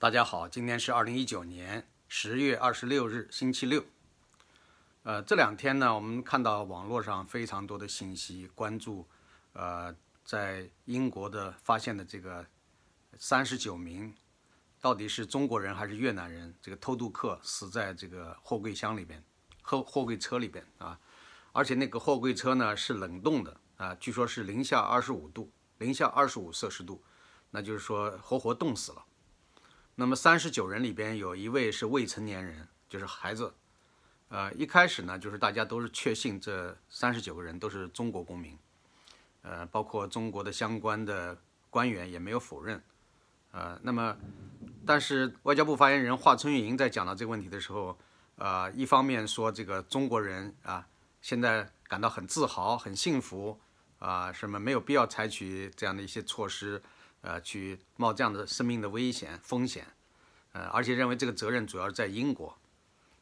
大家好，今天是二零一九年十月二十六日，星期六。呃，这两天呢，我们看到网络上非常多的信息，关注，呃，在英国的发现的这个三十九名，到底是中国人还是越南人？这个偷渡客死在这个货柜箱里边，货货柜车里边啊，而且那个货柜车呢是冷冻的啊，据说是零下二十五度，零下二十五摄氏度，那就是说活活冻死了。那么三十九人里边有一位是未成年人，就是孩子。呃，一开始呢，就是大家都是确信这三十九个人都是中国公民，呃，包括中国的相关的官员也没有否认。呃，那么，但是外交部发言人华春莹在讲到这个问题的时候，呃，一方面说这个中国人啊，现在感到很自豪、很幸福啊，什么没有必要采取这样的一些措施。呃，去冒这样的生命的危险风险，呃，而且认为这个责任主要是在英国，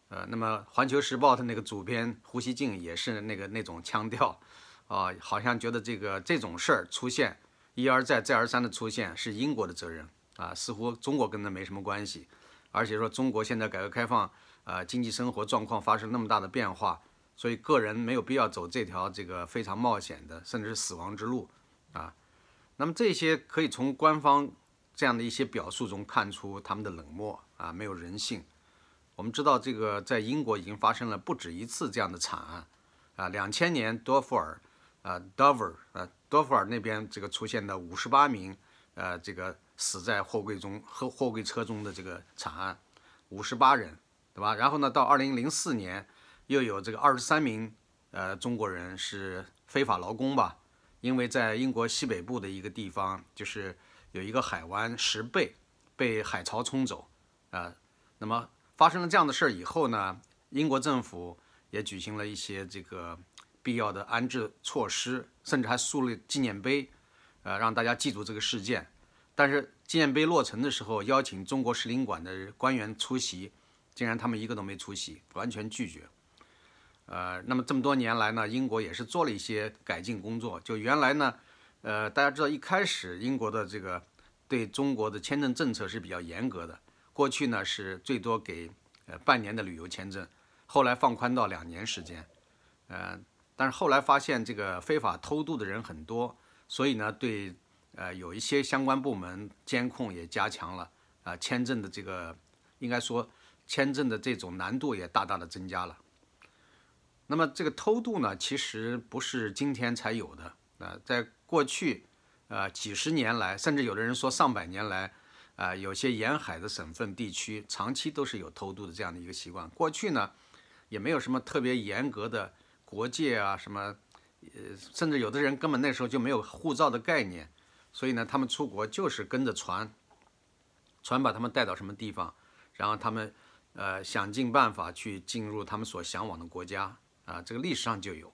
呃，那么《环球时报》的那个主编胡锡进也是那个那种腔调，啊，好像觉得这个这种事儿出现一而再再而三的出现是英国的责任啊，似乎中国跟他没什么关系，而且说中国现在改革开放，呃，经济生活状况发生那么大的变化，所以个人没有必要走这条这个非常冒险的，甚至是死亡之路，啊。那么这些可以从官方这样的一些表述中看出他们的冷漠啊，没有人性。我们知道这个在英国已经发生了不止一次这样的惨案啊，两千年多佛尔啊，Dover 啊，多佛尔那边这个出现的五十八名呃这个死在货柜中和货柜车中的这个惨案，五十八人对吧？然后呢，到二零零四年又有这个二十三名呃中国人是非法劳工吧。因为在英国西北部的一个地方，就是有一个海湾十倍被海潮冲走，啊，那么发生了这样的事儿以后呢，英国政府也举行了一些这个必要的安置措施，甚至还竖了纪念碑，呃，让大家记住这个事件。但是纪念碑落成的时候，邀请中国使领馆的官员出席，竟然他们一个都没出席，完全拒绝。呃，那么这么多年来呢，英国也是做了一些改进工作。就原来呢，呃，大家知道一开始英国的这个对中国的签证政策是比较严格的，过去呢是最多给呃半年的旅游签证，后来放宽到两年时间。呃，但是后来发现这个非法偷渡的人很多，所以呢，对呃有一些相关部门监控也加强了，啊，签证的这个应该说签证的这种难度也大大的增加了。那么这个偷渡呢，其实不是今天才有的。那在过去，呃几十年来，甚至有的人说上百年来，啊有些沿海的省份地区，长期都是有偷渡的这样的一个习惯。过去呢，也没有什么特别严格的国界啊什么，呃甚至有的人根本那时候就没有护照的概念，所以呢，他们出国就是跟着船，船把他们带到什么地方，然后他们呃想尽办法去进入他们所向往的国家。啊，这个历史上就有，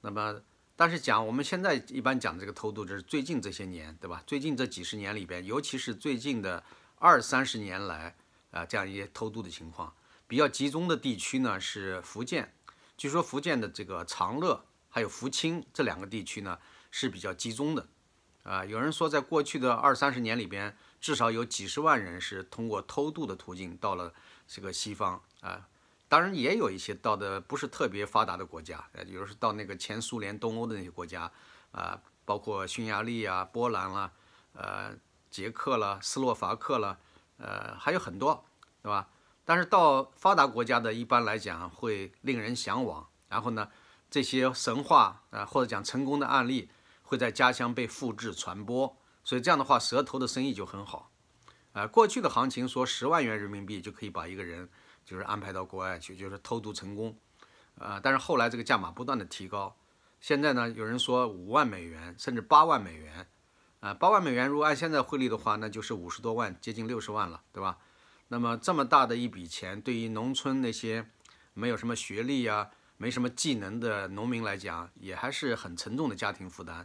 那么，但是讲我们现在一般讲这个偷渡，这是最近这些年，对吧？最近这几十年里边，尤其是最近的二三十年来，啊，这样一些偷渡的情况比较集中的地区呢是福建，据说福建的这个长乐还有福清这两个地区呢是比较集中的，啊，有人说在过去的二三十年里边，至少有几十万人是通过偷渡的途径到了这个西方，啊。当然也有一些到的不是特别发达的国家，呃，比如说到那个前苏联东欧的那些国家，啊，包括匈牙利啊、波兰啦、呃、捷克啦、斯洛伐克啦，呃，还有很多，对吧？但是到发达国家的，一般来讲会令人向往。然后呢，这些神话啊，或者讲成功的案例，会在家乡被复制传播。所以这样的话，蛇头的生意就很好，啊，过去的行情说十万元人民币就可以把一个人。就是安排到国外去，就是偷渡成功，呃，但是后来这个价码不断的提高，现在呢，有人说五万美元，甚至八万美元，啊，八万美元如果按现在汇率的话，那就是五十多万，接近六十万了，对吧？那么这么大的一笔钱，对于农村那些没有什么学历啊、没什么技能的农民来讲，也还是很沉重的家庭负担。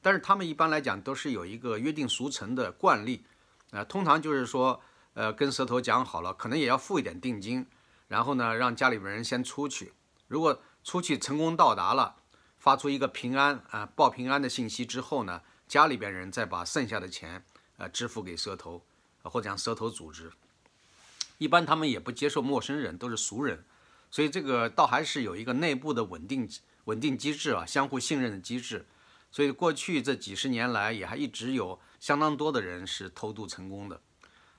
但是他们一般来讲都是有一个约定俗成的惯例，啊，通常就是说。呃，跟蛇头讲好了，可能也要付一点定金，然后呢，让家里边人先出去。如果出去成功到达了，发出一个平安啊报平安的信息之后呢，家里边人再把剩下的钱呃支付给蛇头，或者讲蛇头组织。一般他们也不接受陌生人，都是熟人，所以这个倒还是有一个内部的稳定稳定机制啊，相互信任的机制。所以过去这几十年来，也还一直有相当多的人是偷渡成功的。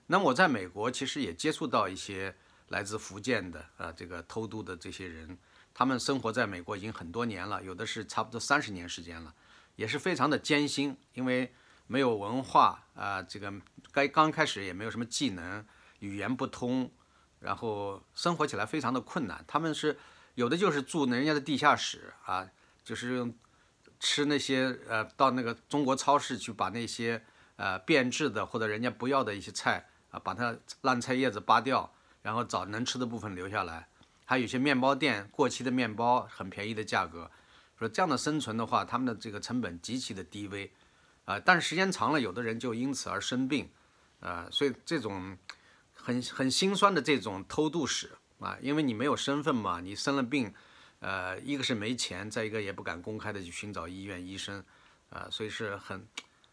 那我在美国其实也接触到一些来自福建的啊，这个偷渡的这些人，他们生活在美国已经很多年了，有的是差不多三十年时间了，也是非常的艰辛，因为没有文化啊，这个该刚开始也没有什么技能，语言不通，然后生活起来非常的困难。他们是有的就是住人家的地下室啊，就是用吃那些呃到那个中国超市去把那些呃变质的或者人家不要的一些菜。把它烂菜叶子扒掉，然后找能吃的部分留下来。还有些面包店过期的面包，很便宜的价格。说这样的生存的话，他们的这个成本极其的低微。啊，但是时间长了，有的人就因此而生病。啊，所以这种很很心酸的这种偷渡史啊，因为你没有身份嘛，你生了病，呃，一个是没钱，再一个也不敢公开的去寻找医院医生。啊，所以是很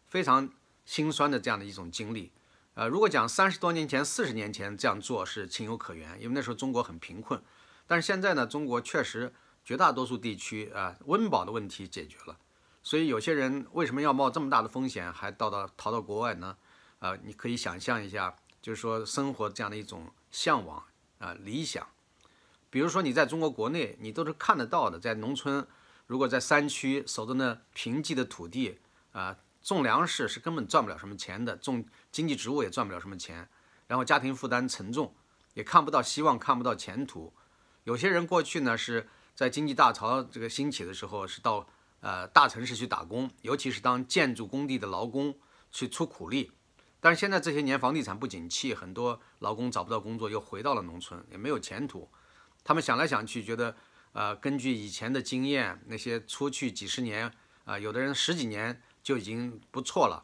非常心酸的这样的一种经历。呃，如果讲三十多年前、四十年前这样做是情有可原，因为那时候中国很贫困。但是现在呢，中国确实绝大多数地区啊，温饱的问题解决了。所以有些人为什么要冒这么大的风险，还到到逃到国外呢？呃，你可以想象一下，就是说生活这样的一种向往啊，理想。比如说你在中国国内，你都是看得到的，在农村，如果在山区守着那贫瘠的土地啊。种粮食是根本赚不了什么钱的，种经济植物也赚不了什么钱，然后家庭负担沉重，也看不到希望，看不到前途。有些人过去呢是在经济大潮这个兴起的时候，是到呃大城市去打工，尤其是当建筑工地的劳工去出苦力。但是现在这些年房地产不景气，很多劳工找不到工作，又回到了农村，也没有前途。他们想来想去，觉得呃根据以前的经验，那些出去几十年啊，有的人十几年。就已经不错了，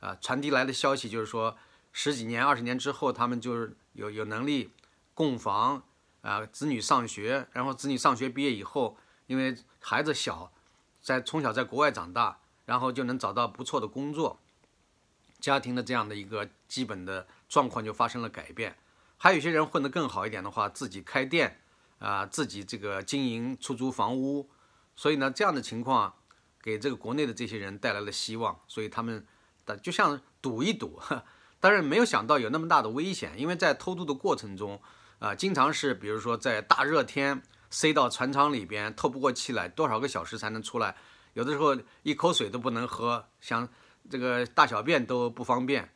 啊，传递来的消息就是说，十几年、二十年之后，他们就是有有能力供房，啊，子女上学，然后子女上学毕业以后，因为孩子小，在从小在国外长大，然后就能找到不错的工作，家庭的这样的一个基本的状况就发生了改变。还有些人混得更好一点的话，自己开店，啊，自己这个经营出租房屋，所以呢，这样的情况。给这个国内的这些人带来了希望，所以他们，但就像赌一赌，但是没有想到有那么大的危险，因为在偷渡的过程中，啊，经常是比如说在大热天塞到船舱里边透不过气来，多少个小时才能出来？有的时候一口水都不能喝，想这个大小便都不方便，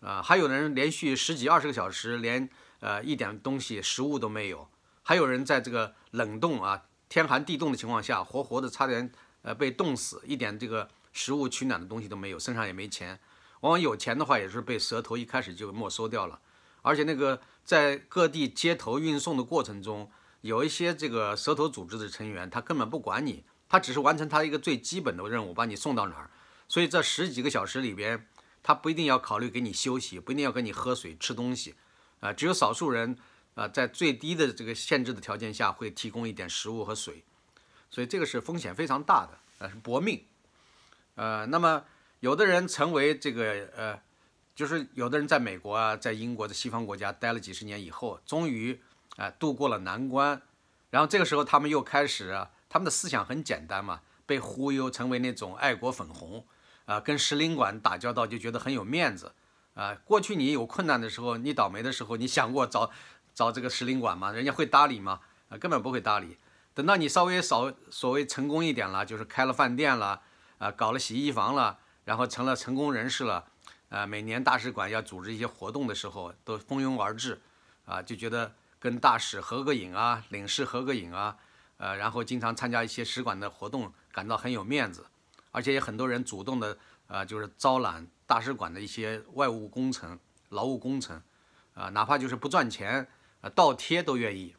啊，还有的人连续十几二十个小时连呃一点东西食物都没有，还有人在这个冷冻啊天寒地冻的情况下，活活的差点。呃，被冻死一点，这个食物取暖的东西都没有，身上也没钱。往往有钱的话，也是被蛇头一开始就没收掉了。而且那个在各地街头运送的过程中，有一些这个蛇头组织的成员，他根本不管你，他只是完成他一个最基本的任务，把你送到哪儿。所以这十几个小时里边，他不一定要考虑给你休息，不一定要给你喝水、吃东西。啊，只有少数人啊，在最低的这个限制的条件下，会提供一点食物和水。所以这个是风险非常大的，呃，是搏命，呃，那么有的人成为这个呃，就是有的人在美国啊，在英国的西方国家待了几十年以后，终于啊度过了难关，然后这个时候他们又开始，他们的思想很简单嘛，被忽悠成为那种爱国粉红，啊，跟使领馆打交道就觉得很有面子，啊，过去你有困难的时候，你倒霉的时候，你想过找找这个使领馆吗？人家会搭理吗？啊，根本不会搭理。等到你稍微少所谓成功一点了，就是开了饭店了，啊，搞了洗衣房了，然后成了成功人士了，呃，每年大使馆要组织一些活动的时候，都蜂拥而至，啊，就觉得跟大使合个影啊，领事合个影啊，呃，然后经常参加一些使馆的活动，感到很有面子，而且也很多人主动的，呃，就是招揽大使馆的一些外务工程、劳务工程，啊，哪怕就是不赚钱，啊，倒贴都愿意。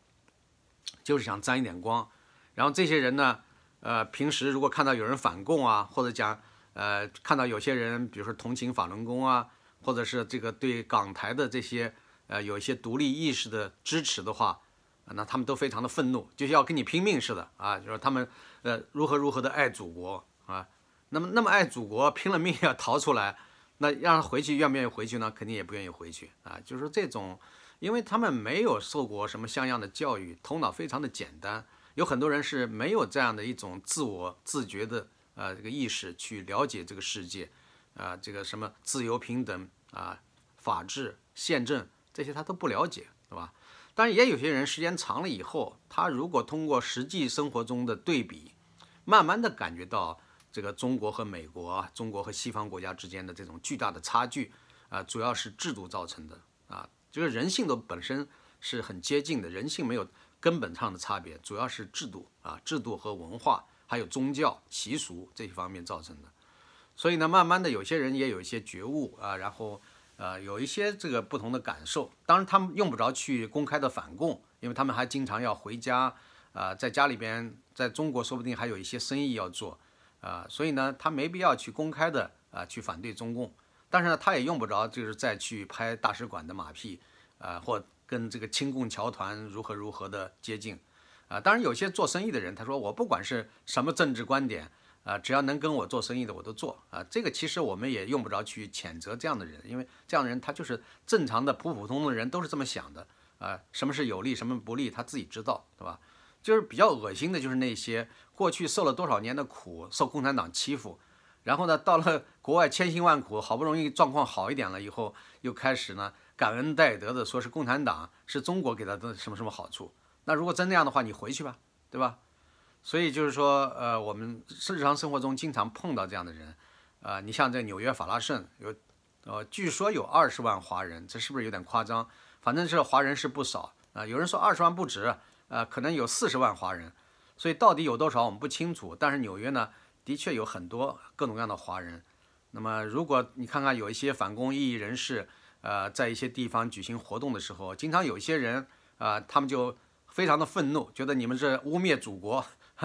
就是想沾一点光，然后这些人呢，呃，平时如果看到有人反共啊，或者讲，呃，看到有些人，比如说同情法轮功啊，或者是这个对港台的这些，呃，有一些独立意识的支持的话，那他们都非常的愤怒，就是要跟你拼命似的啊！就说他们，呃，如何如何的爱祖国啊，那么那么爱祖国，拼了命要逃出来，那让他回去，愿不愿意回去呢？肯定也不愿意回去啊！就是说这种。因为他们没有受过什么像样的教育，头脑非常的简单。有很多人是没有这样的一种自我自觉的呃这个意识去了解这个世界，啊，这个什么自由平等啊、法治、宪政这些他都不了解，对吧？当然也有些人时间长了以后，他如果通过实际生活中的对比，慢慢的感觉到这个中国和美国、中国和西方国家之间的这种巨大的差距，啊，主要是制度造成的啊。就是人性的本身是很接近的，人性没有根本上的差别，主要是制度啊、制度和文化，还有宗教、习俗这些方面造成的。所以呢，慢慢的有些人也有一些觉悟啊，然后呃有一些这个不同的感受。当然，他们用不着去公开的反共，因为他们还经常要回家啊，在家里边，在中国说不定还有一些生意要做啊，所以呢，他没必要去公开的啊去反对中共。但是呢，他也用不着，就是再去拍大使馆的马屁，呃，或跟这个亲共侨团如何如何的接近，啊，当然有些做生意的人，他说我不管是什么政治观点，啊，只要能跟我做生意的我都做，啊，这个其实我们也用不着去谴责这样的人，因为这样的人他就是正常的普普通通的人都是这么想的，啊，什么是有利，什么不利，他自己知道，对吧？就是比较恶心的就是那些过去受了多少年的苦，受共产党欺负。然后呢，到了国外千辛万苦，好不容易状况好一点了以后，又开始呢感恩戴德的，说是共产党是中国给他的什么什么好处。那如果真那样的话，你回去吧，对吧？所以就是说，呃，我们日常生活中经常碰到这样的人，啊，你像在纽约法拉盛有，呃，据说有二十万华人，这是不是有点夸张？反正这华人是不少啊。有人说二十万不止，呃，可能有四十万华人，所以到底有多少我们不清楚。但是纽约呢？的确有很多各种各样的华人。那么，如果你看看有一些反共异议人士，呃，在一些地方举行活动的时候，经常有一些人啊，他们就非常的愤怒，觉得你们是污蔑祖国，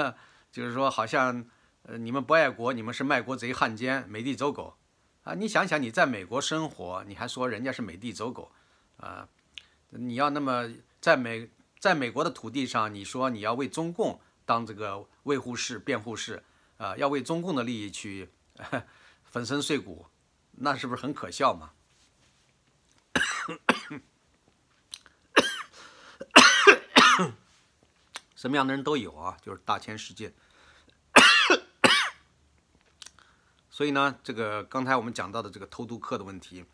就是说好像呃，你们不爱国，你们是卖国贼、汉奸、美帝走狗啊！你想想，你在美国生活，你还说人家是美帝走狗啊？你要那么在美，在美国的土地上，你说你要为中共当这个卫护士、辩护士。啊，要为中共的利益去 粉身碎骨，那是不是很可笑嘛？什么样的人都有啊，就是大千世界。所以呢，这个刚才我们讲到的这个偷渡客的问题，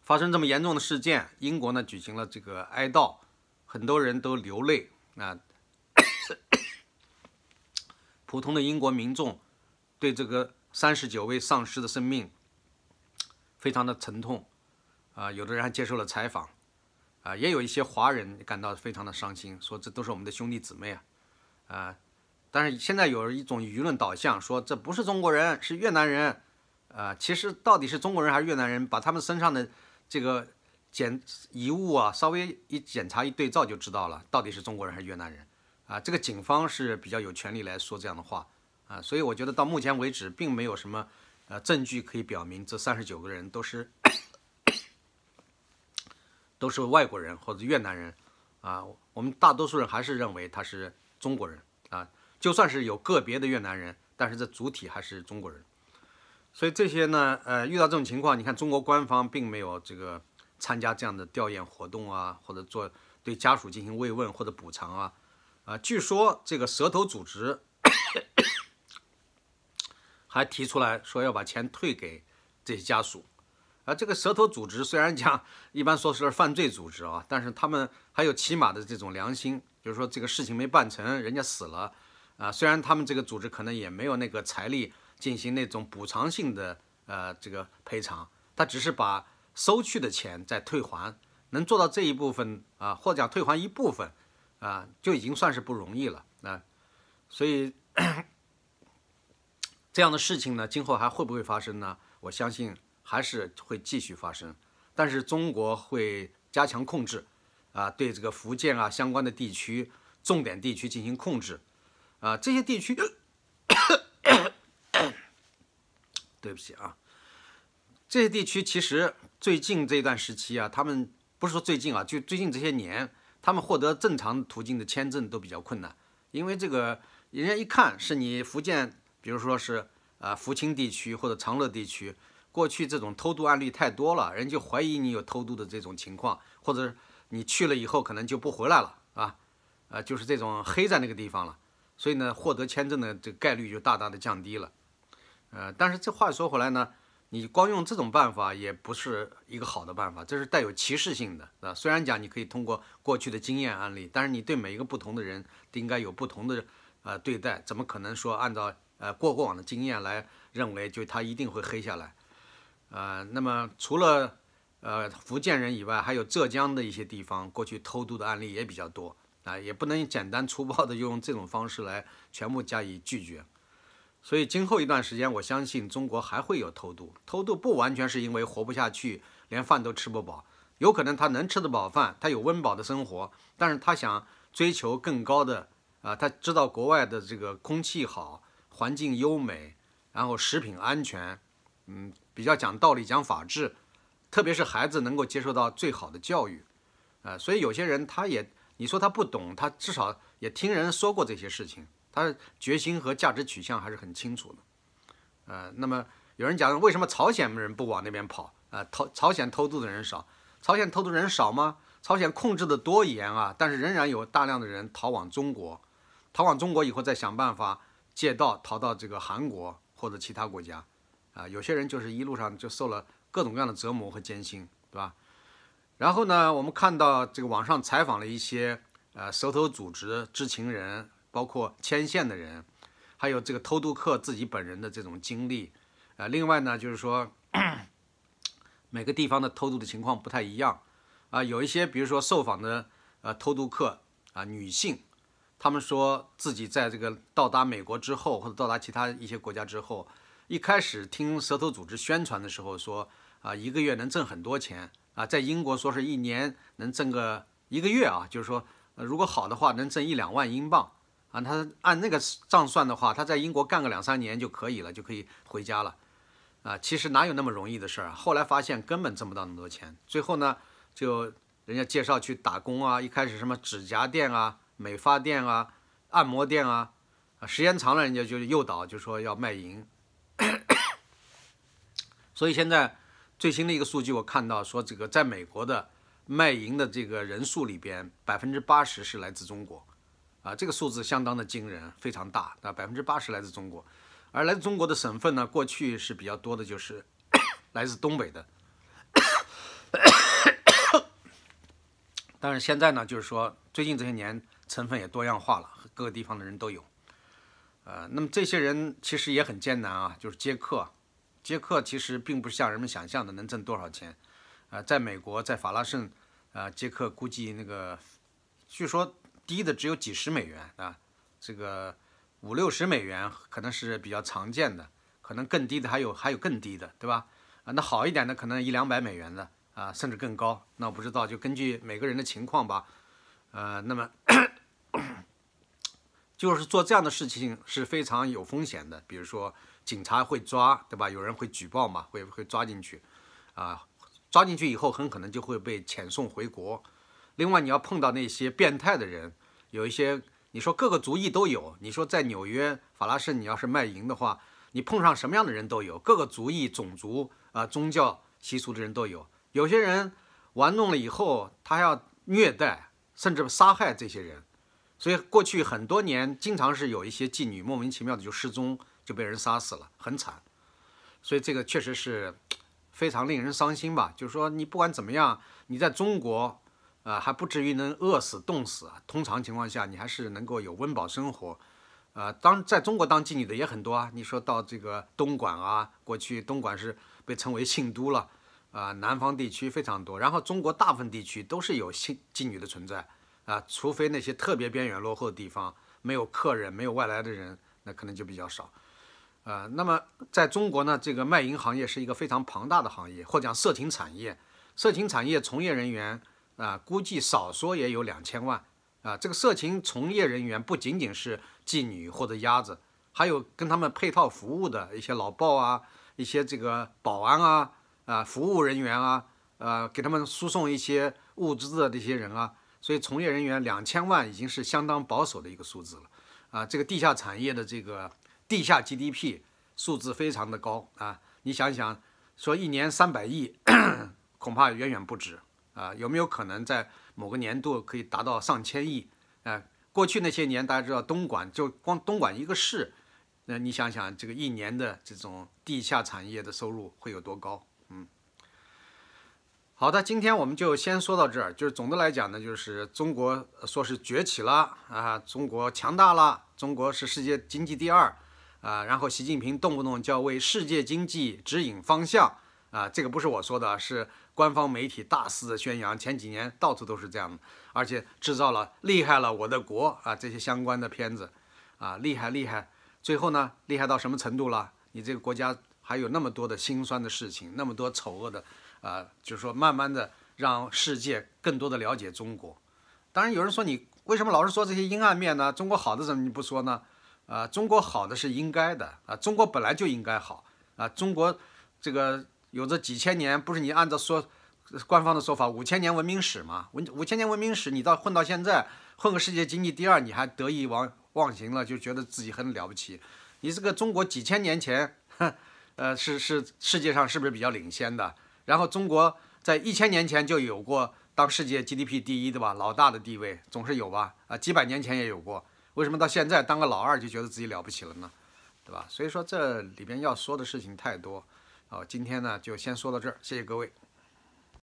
发生这么严重的事件，英国呢举行了这个哀悼，很多人都流泪啊。普通的英国民众对这个三十九位丧尸的生命非常的沉痛，啊，有的人还接受了采访，啊，也有一些华人感到非常的伤心，说这都是我们的兄弟姊妹啊，啊，但是现在有一种舆论导向，说这不是中国人，是越南人，啊，其实到底是中国人还是越南人，把他们身上的这个检遗物啊，稍微一检查一对照就知道了，到底是中国人还是越南人。啊，这个警方是比较有权利来说这样的话，啊，所以我觉得到目前为止并没有什么，呃，证据可以表明这三十九个人都是都是外国人或者越南人，啊，我们大多数人还是认为他是中国人，啊，就算是有个别的越南人，但是这主体还是中国人，所以这些呢，呃，遇到这种情况，你看中国官方并没有这个参加这样的吊唁活动啊，或者做对家属进行慰问或者补偿啊。啊，据说这个蛇头组织 还提出来说要把钱退给这些家属。啊，这个蛇头组织虽然讲一般说是犯罪组织啊，但是他们还有起码的这种良心，就是说这个事情没办成，人家死了啊，虽然他们这个组织可能也没有那个财力进行那种补偿性的呃这个赔偿，他只是把收去的钱再退还，能做到这一部分啊，或者讲退还一部分。啊，就已经算是不容易了。啊。所以这样的事情呢，今后还会不会发生呢？我相信还是会继续发生。但是中国会加强控制，啊，对这个福建啊相关的地区、重点地区进行控制。啊，这些地区，对不起啊，这些地区其实最近这段时期啊，他们不是说最近啊，就最近这些年。他们获得正常途径的签证都比较困难，因为这个人家一看是你福建，比如说是呃福清地区或者长乐地区，过去这种偷渡案例太多了，人就怀疑你有偷渡的这种情况，或者你去了以后可能就不回来了啊，呃就是这种黑在那个地方了，所以呢，获得签证的这概率就大大的降低了，呃，但是这话说回来呢。你光用这种办法也不是一个好的办法，这是带有歧视性的啊。虽然讲你可以通过过去的经验案例，但是你对每一个不同的人应该有不同的呃对待，怎么可能说按照呃过过往的经验来认为就他一定会黑下来？呃，那么除了呃福建人以外，还有浙江的一些地方过去偷渡的案例也比较多啊，也不能简单粗暴的用这种方式来全部加以拒绝。所以，今后一段时间，我相信中国还会有偷渡。偷渡不完全是因为活不下去，连饭都吃不饱，有可能他能吃得饱饭，他有温饱的生活，但是他想追求更高的啊，他知道国外的这个空气好，环境优美，然后食品安全，嗯，比较讲道理、讲法治，特别是孩子能够接受到最好的教育，呃，所以有些人他也，你说他不懂，他至少也听人说过这些事情。他决心和价值取向还是很清楚的，呃，那么有人讲，为什么朝鲜人不往那边跑？啊，偷朝鲜偷渡的人少，朝鲜偷渡人少吗？朝鲜控制得多严啊！但是仍然有大量的人逃往中国，逃往中国以后再想办法借道逃到这个韩国或者其他国家，啊，有些人就是一路上就受了各种各样的折磨和艰辛，对吧？然后呢，我们看到这个网上采访了一些呃蛇头组织知情人。包括牵线的人，还有这个偷渡客自己本人的这种经历，啊，另外呢，就是说每个地方的偷渡的情况不太一样，啊，有一些比如说受访的呃偷渡客啊，女性，他们说自己在这个到达美国之后，或者到达其他一些国家之后，一开始听蛇头组织宣传的时候说，啊，一个月能挣很多钱，啊，在英国说是一年能挣个一个月啊，就是说如果好的话能挣一两万英镑。啊，他按那个账算的话，他在英国干个两三年就可以了，就可以回家了，啊，其实哪有那么容易的事儿？后来发现根本挣不到那么多钱，最后呢，就人家介绍去打工啊，一开始什么指甲店啊、美发店啊、按摩店啊，啊，时间长了，人家就诱导，就说要卖淫。所以现在最新的一个数据，我看到说这个在美国的卖淫的这个人数里边，百分之八十是来自中国。啊，这个数字相当的惊人，非常大。那百分之八十来自中国，而来自中国的省份呢，过去是比较多的，就是 来自东北的。但是现在呢，就是说最近这些年成分也多样化了，各个地方的人都有。呃，那么这些人其实也很艰难啊，就是接客，接客其实并不是像人们想象的能挣多少钱。呃，在美国，在法拉盛，呃，接客估计那个据说。低的只有几十美元啊，这个五六十美元可能是比较常见的，可能更低的还有还有更低的，对吧？啊，那好一点的可能一两百美元的啊，甚至更高，那我不知道，就根据每个人的情况吧。呃，那么 就是做这样的事情是非常有风险的，比如说警察会抓，对吧？有人会举报嘛，会会抓进去，啊，抓进去以后很可能就会被遣送回国。另外，你要碰到那些变态的人。有一些，你说各个族裔都有。你说在纽约法拉盛，你要是卖淫的话，你碰上什么样的人都有，各个族裔、种族啊、宗教习俗的人都有。有些人玩弄了以后，他还要虐待，甚至杀害这些人。所以过去很多年，经常是有一些妓女莫名其妙的就失踪，就被人杀死了，很惨。所以这个确实是非常令人伤心吧。就是说，你不管怎么样，你在中国。呃，还不至于能饿死、冻死。啊。通常情况下，你还是能够有温饱生活。呃，当在中国当妓女的也很多啊。你说到这个东莞啊，过去东莞是被称为性都了。啊，南方地区非常多，然后中国大部分地区都是有性妓女的存在啊，除非那些特别边远落后的地方没有客人、没有外来的人，那可能就比较少。呃，那么在中国呢，这个卖淫行业是一个非常庞大的行业，或讲色情产业，色情产业从业人员。啊，估计少说也有两千万啊！这个色情从业人员不仅仅是妓女或者鸭子，还有跟他们配套服务的一些老鸨啊，一些这个保安啊，啊，服务人员啊，呃，给他们输送一些物资的这些人啊，所以从业人员两千万已经是相当保守的一个数字了啊！这个地下产业的这个地下 GDP 数字非常的高啊！你想想，说一年三百亿，恐怕远远不止。啊，有没有可能在某个年度可以达到上千亿？啊，过去那些年，大家知道东莞就光东莞一个市，那你想想这个一年的这种地下产业的收入会有多高？嗯，好的，今天我们就先说到这儿。就是总的来讲呢，就是中国说是崛起了啊，中国强大了，中国是世界经济第二啊，然后习近平动不动就要为世界经济指引方向啊，这个不是我说的，是。官方媒体大肆的宣扬，前几年到处都是这样的，而且制造了厉害了，我的国啊这些相关的片子，啊厉害厉害，最后呢厉害到什么程度了？你这个国家还有那么多的心酸的事情，那么多丑恶的，啊，就是说慢慢的让世界更多的了解中国。当然有人说你为什么老是说这些阴暗面呢？中国好的怎么你不说呢？啊，中国好的是应该的啊，中国本来就应该好啊，中国这个。有着几千年，不是你按照说官方的说法五千年文明史嘛？文五千年文明史，你到混到现在，混个世界经济第二，你还得意忘忘形了，就觉得自己很了不起。你这个中国几千年前，呃，是是世界上是不是比较领先的？然后中国在一千年前就有过当世界 GDP 第一，对吧？老大的地位总是有吧？啊，几百年前也有过。为什么到现在当个老二就觉得自己了不起了呢？对吧？所以说这里边要说的事情太多。好，今天呢就先说到这儿，谢谢各位。